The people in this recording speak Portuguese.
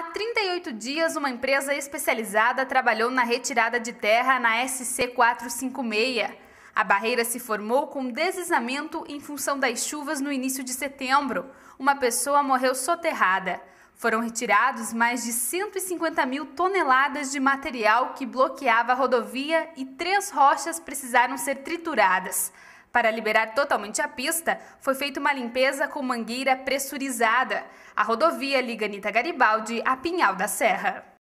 Há 38 dias, uma empresa especializada trabalhou na retirada de terra na SC 456. A barreira se formou com deslizamento em função das chuvas no início de setembro. Uma pessoa morreu soterrada. Foram retirados mais de 150 mil toneladas de material que bloqueava a rodovia e três rochas precisaram ser trituradas. Para liberar totalmente a pista, foi feita uma limpeza com mangueira pressurizada. A rodovia liga Nita Garibaldi a Pinhal da Serra.